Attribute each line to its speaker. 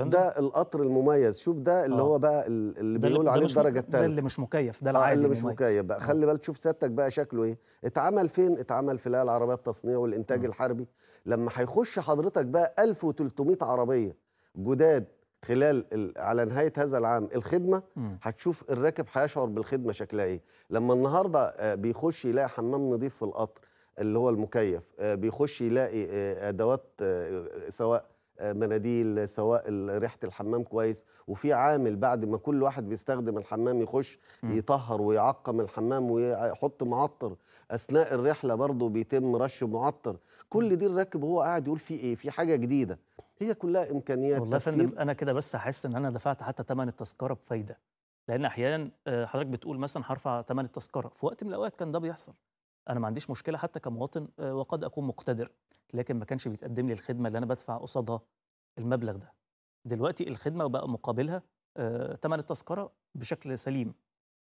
Speaker 1: ده القطر المميز شوف ده اللي آه. هو بقى اللي بنقول عليه الدرجه الثالثه ده اللي مش مكيف ده آه، العادي آه اللي مش مكيف بقى خلي آه. بالك شوف سيادتك بقى شكله ايه اتعمل فين اتعمل في الهيئه العربيه التصنيع والانتاج م. آه. الحربي لما هيخش حضرتك بقى 1300 عربيه جداد خلال على نهايه هذا العام الخدمه هتشوف الراكب هيشعر بالخدمه شكلها ايه لما النهارده بيخش يلاقي حمام نظيف في القطر اللي هو المكيف بيخش يلاقي ادوات سواء آه، مناديل سواء ريحه الحمام كويس وفي عامل بعد ما كل واحد بيستخدم الحمام يخش يطهر ويعقم الحمام ويحط معطر اثناء الرحله برضه بيتم رش معطر كل دي الراكب هو قاعد يقول في ايه في حاجه جديده هي كلها امكانيات والله يا فندم
Speaker 2: انا كده بس احس ان انا دفعت حتى ثمن التذكره بفايده لان احيانا آه، حضرتك بتقول مثلا هرفع ثمن التذكره في وقت من الاوقات كان ده بيحصل انا ما عنديش مشكله حتى كمواطن آه، وقد اكون مقتدر لكن ما كانش بيتقدم لي الخدمه اللي انا بدفع قصادها المبلغ ده دلوقتي الخدمه بقى مقابلها ثمن آه، التذكره بشكل سليم